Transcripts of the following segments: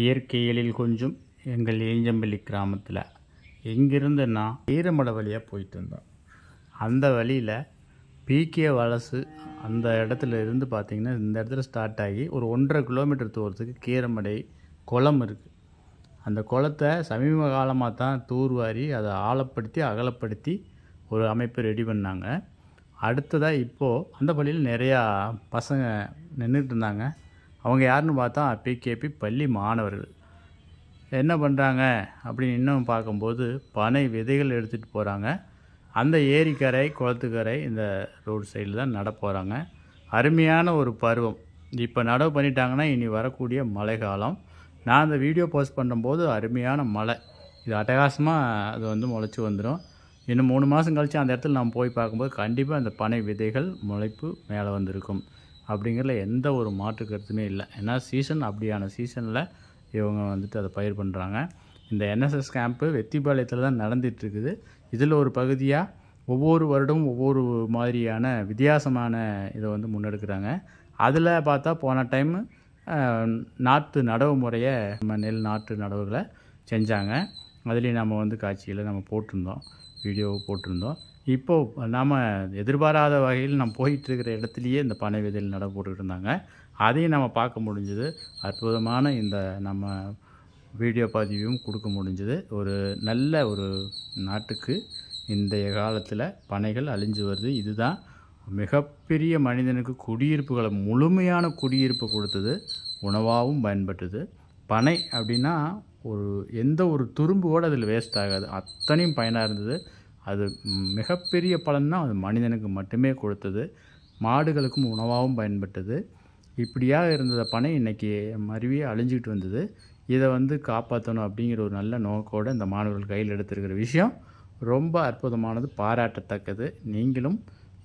இயற்கையிலில் கொஞ்சம் எங்கள் ஏஞ்சம்பள்ளி கிராமத்தில் எங்கிருந்து நான் ஈரமலை வழியாக போயிட்டு இருந்தோம் அந்த வழியில் பிகே வலசு அந்த இடத்துல இருந்து பார்த்திங்கன்னா இந்த இடத்துல ஸ்டார்ட் ஆகி ஒரு ஒன்றரை கிலோமீட்டர் தூரத்துக்கு கீரமடை குளம் இருக்குது அந்த குளத்தை சமீப காலமாக தான் தூர்வாரி அதை ஆழப்படுத்தி அகலப்படுத்தி ஒரு அமைப்பு ரெடி பண்ணாங்க அடுத்ததாக இப்போது அந்த பள்ளியில் நிறையா பசங்க நின்றுட்டு இருந்தாங்க அவங்க யாருன்னு பார்த்தா பிகேபி பள்ளி மாணவர்கள் என்ன பண்ணுறாங்க அப்படின்னு இன்னும் பார்க்கும்போது பனை விதைகள் எடுத்துகிட்டு போகிறாங்க அந்த ஏரிக்கரை குளத்துக்கரை இந்த ரோடு சைடில் தான் நட போகிறாங்க அருமையான ஒரு பருவம் இப்போ நடவு பண்ணிட்டாங்கன்னா இனி வரக்கூடிய மழை காலம் நான் அந்த வீடியோ போஸ்ட் பண்ணும்போது அருமையான மழை இது அட்டகாசமாக அது வந்து முளைச்சி வந்துடும் இன்னும் மூணு மாதம் கழித்து அந்த இடத்துல நான் போய் பார்க்கும்போது கண்டிப்பாக அந்த பனை விதைகள் முளைப்பு மேலே வந்திருக்கும் அப்படிங்கிறதுல எந்த ஒரு மாற்று கருத்துமே இல்லை ஏன்னா சீசன் அப்படியான சீசனில் இவங்க வந்துட்டு அதை பயிர் பண்ணுறாங்க இந்த என்எஸ்எஸ் கேம்ப்பு வெத்திபாளையத்தில் தான் நடந்துகிட்ருக்குது இதில் ஒரு பகுதியாக ஒவ்வொரு வருடமும் ஒவ்வொரு மாதிரியான வித்தியாசமான இதை வந்து முன்னெடுக்கிறாங்க அதில் பார்த்தா போன டைம் நாற்று நடவு முறையை நம்ம நெல் நாற்று நடவுகளை செஞ்சாங்க அதுலேயும் நம்ம வந்து காட்சியில் நம்ம போட்டிருந்தோம் வீடியோவை போட்டிருந்தோம் இப்போது நாம் எதிர்பாராத வகையில் நம்ம போயிட்டுருக்கிற இடத்துலையே இந்த பனை விதையில் நட போட்டுருந்தாங்க இருந்தாங்க அதையும் நம்ம பார்க்க முடிஞ்சது அற்புதமான இந்த நம்ம வீடியோ பதிவையும் கொடுக்க முடிஞ்சது ஒரு நல்ல ஒரு நாட்டுக்கு இன்றைய காலத்தில் பனைகள் அழிஞ்சு வருது இதுதான் மிகப்பெரிய மனிதனுக்கு குடியிருப்புகளை முழுமையான குடியிருப்பு கொடுத்தது உணவாகவும் பயன்பட்டது பனை அப்படின்னா ஒரு எந்த ஒரு துரும்பு கூட அதில் வேஸ்ட் ஆகாது அத்தனையும் பயனாக இருந்தது அது மிகப்பெரிய தான் அது மனிதனுக்கு மட்டுமே கொடுத்தது மாடுகளுக்கும் உணவாகவும் பயன்பட்டது இப்படியாக இருந்த பனை இன்றைக்கி மருவியே அழிஞ்சிக்கிட்டு வந்தது இதை வந்து காப்பாற்றணும் அப்படிங்கிற ஒரு நல்ல நோக்கோடு இந்த மாணவர்கள் கையில் எடுத்திருக்கிற விஷயம் ரொம்ப அற்புதமானது பாராட்டத்தக்கது நீங்களும்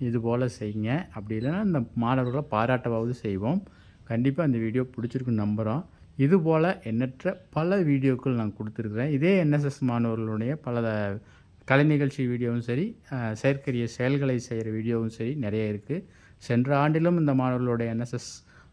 இதுபோல் செய்யுங்க அப்படி இல்லைன்னா இந்த மாணவர்களை பாராட்டவாவது செய்வோம் கண்டிப்பாக அந்த வீடியோ பிடிச்சிருக்குன்னு நம்புகிறோம் இதுபோல் எண்ணற்ற பல வீடியோக்கள் நான் கொடுத்துருக்குறேன் இதே என்எஸ்எஸ் மாணவர்களுடைய பல கலை நிகழ்ச்சி வீடியோவும் சரி செயற்கரிய செயல்களை செய்கிற வீடியோவும் சரி நிறைய இருக்குது சென்ற ஆண்டிலும் இந்த மாணவர்களுடைய என்எஸ்எஸ்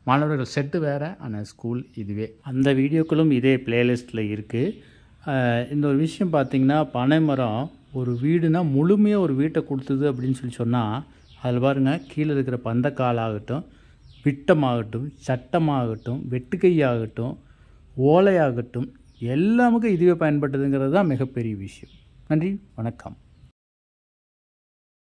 மாணவர்கள் செட்டு வேறு ஆனால் ஸ்கூல் இதுவே அந்த வீடியோக்களும் இதே பிளேலிஸ்ட்டில் இருக்குது இந்த ஒரு விஷயம் பார்த்திங்கன்னா பனைமரம் ஒரு வீடுனா முழுமையாக ஒரு வீட்டை கொடுத்தது அப்படின்னு சொல்லி சொன்னால் அதில் பாருங்கள் கீழே இருக்கிற பந்தக்கால் ஆகட்டும் விட்டமாகட்டும் சட்டமாகட்டும் வெட்டுக்கையாகட்டும் ஓலையாகட்டும் எல்லாமுக்கும் இதுவே பயன்பட்டதுங்கிறது தான் மிகப்பெரிய விஷயம் நன்றி வணக்கம்